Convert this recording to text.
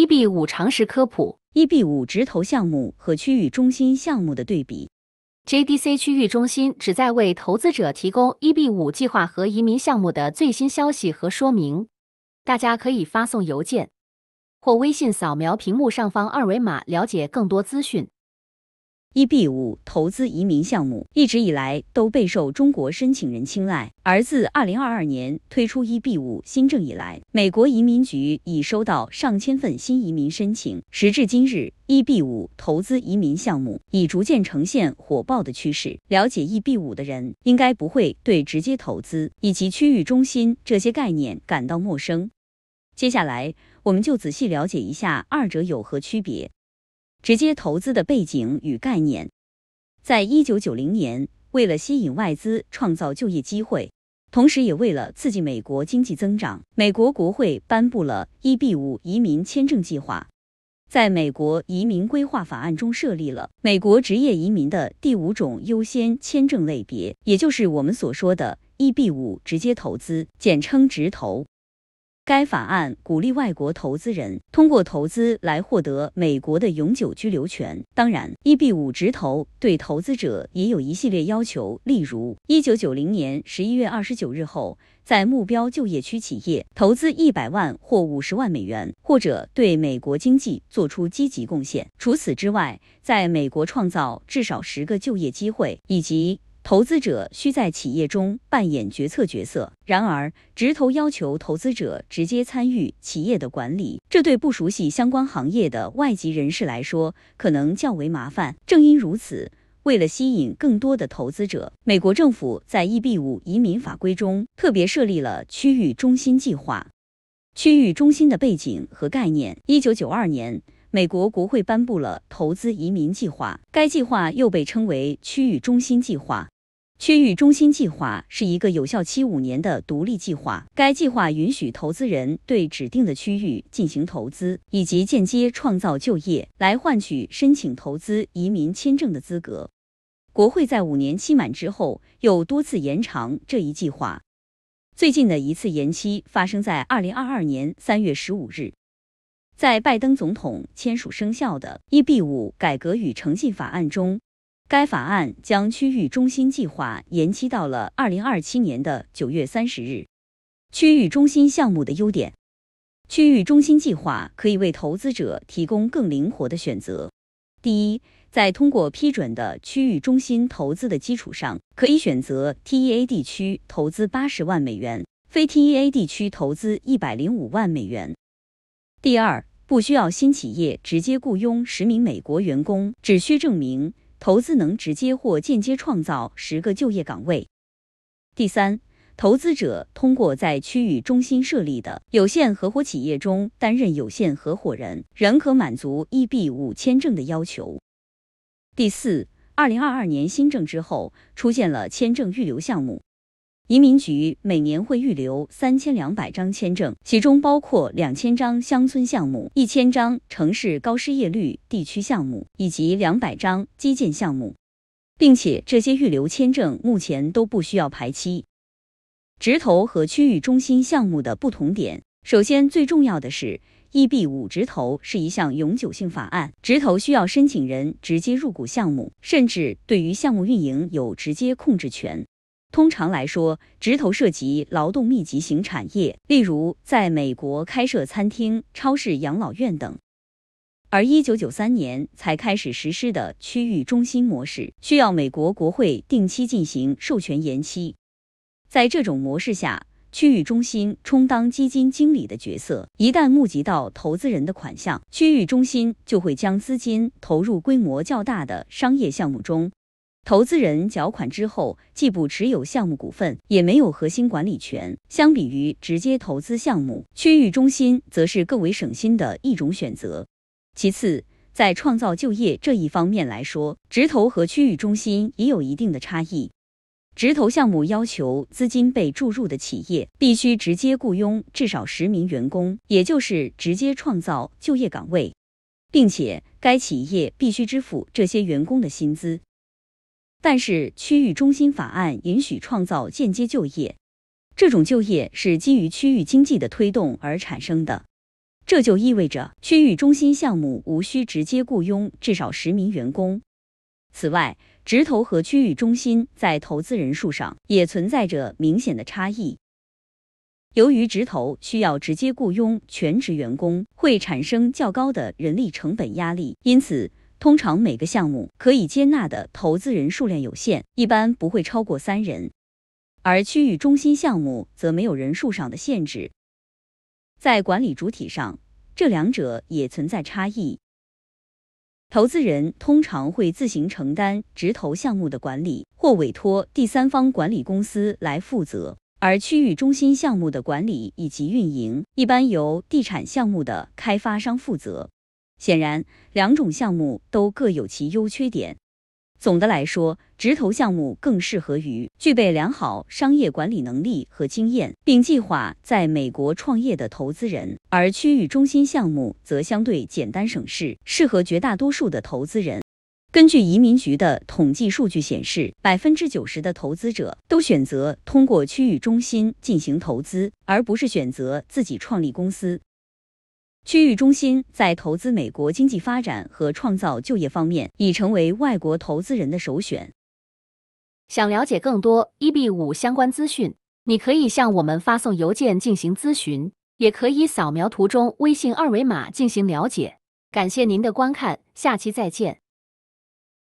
e B 五常识科普：e B 五直投项目和区域中心项目的对比。JDC 区域中心旨在为投资者提供 e B 五计划和移民项目的最新消息和说明。大家可以发送邮件或微信扫描屏幕上方二维码了解更多资讯。EB 五投资移民项目一直以来都备受中国申请人青睐，而自二零二二年推出 EB 五新政以来，美国移民局已收到上千份新移民申请。时至今日，EB 五投资移民项目已逐渐呈现火爆的趋势。了解 EB 五的人应该不会对直接投资以及区域中心这些概念感到陌生。接下来，我们就仔细了解一下二者有何区别。直接投资的背景与概念，在一九九零年，为了吸引外资、创造就业机会，同时也为了刺激美国经济增长，美国国会颁布了 E B 五移民签证计划，在美国移民规划法案中设立了美国职业移民的第五种优先签证类别，也就是我们所说的 E B 五直接投资，简称直投。该法案鼓励外国投资人通过投资来获得美国的永久居留权。当然，EB 五直投对投资者也有一系列要求，例如：一九九零年十一月二十九日后，在目标就业区企业投资一百万或五十万美元，或者对美国经济做出积极贡献。除此之外，在美国创造至少十个就业机会，以及投资者需在企业中扮演决策角色，然而直投要求投资者直接参与企业的管理，这对不熟悉相关行业的外籍人士来说可能较为麻烦。正因如此，为了吸引更多的投资者，美国政府在 EB 五移民法规中特别设立了区域中心计划。区域中心的背景和概念：一九九二年。美国国会颁布了投资移民计划，该计划又被称为区域中心计划。区域中心计划是一个有效期五年的独立计划。该计划允许投资人对指定的区域进行投资，以及间接创造就业，来换取申请投资移民签证的资格。国会在五年期满之后，又多次延长这一计划。最近的一次延期发生在二零二二年三月十五日。在拜登总统签署生效的《e B 五改革与诚信法案》中，该法案将区域中心计划延期到了二零二七年的九月三十日。区域中心项目的优点：区域中心计划可以为投资者提供更灵活的选择。第一，在通过批准的区域中心投资的基础上，可以选择 T E A 地区投资八十万美元，非 T E A 地区投资一百零五万美元。第二。不需要新企业直接雇佣十名美国员工，只需证明投资能直接或间接创造十个就业岗位。第三，投资者通过在区域中心设立的有限合伙企业中担任有限合伙人，仍可满足 EB5 签证的要求。第四，二零二二年新政之后出现了签证预留项目。移民局每年会预留三千两百张签证，其中包括两千张乡村项目、一千张城市高失业率地区项目以及两百张基建项目，并且这些预留签证目前都不需要排期。直投和区域中心项目的不同点，首先最重要的是 EB 五直投是一项永久性法案，直投需要申请人直接入股项目，甚至对于项目运营有直接控制权。通常来说，直投涉及劳动密集型产业，例如在美国开设餐厅、超市、养老院等。而1993年才开始实施的区域中心模式，需要美国国会定期进行授权延期。在这种模式下，区域中心充当基金经理的角色，一旦募集到投资人的款项，区域中心就会将资金投入规模较大的商业项目中。投资人缴款之后，既不持有项目股份，也没有核心管理权。相比于直接投资项目，区域中心则是更为省心的一种选择。其次，在创造就业这一方面来说，直投和区域中心也有一定的差异。直投项目要求资金被注入的企业必须直接雇佣至少十名员工，也就是直接创造就业岗位，并且该企业必须支付这些员工的薪资。但是，区域中心法案允许创造间接就业，这种就业是基于区域经济的推动而产生的。这就意味着区域中心项目无需直接雇佣至少十名员工。此外，直投和区域中心在投资人数上也存在着明显的差异。由于直投需要直接雇佣全职员工，会产生较高的人力成本压力，因此。通常每个项目可以接纳的投资人数量有限，一般不会超过三人；而区域中心项目则没有人数上的限制。在管理主体上，这两者也存在差异。投资人通常会自行承担直投项目的管理，或委托第三方管理公司来负责；而区域中心项目的管理以及运营，一般由地产项目的开发商负责。显然，两种项目都各有其优缺点。总的来说，直投项目更适合于具备良好商业管理能力和经验，并计划在美国创业的投资人；而区域中心项目则相对简单省事，适合绝大多数的投资人。根据移民局的统计数据显示，百分之九十的投资者都选择通过区域中心进行投资，而不是选择自己创立公司。区域中心在投资美国经济发展和创造就业方面已成为外国投资人的首选。想了解更多 EB5 相关资讯，你可以向我们发送邮件进行咨询，也可以扫描图中微信二维码进行了解。感谢您的观看，下期再见。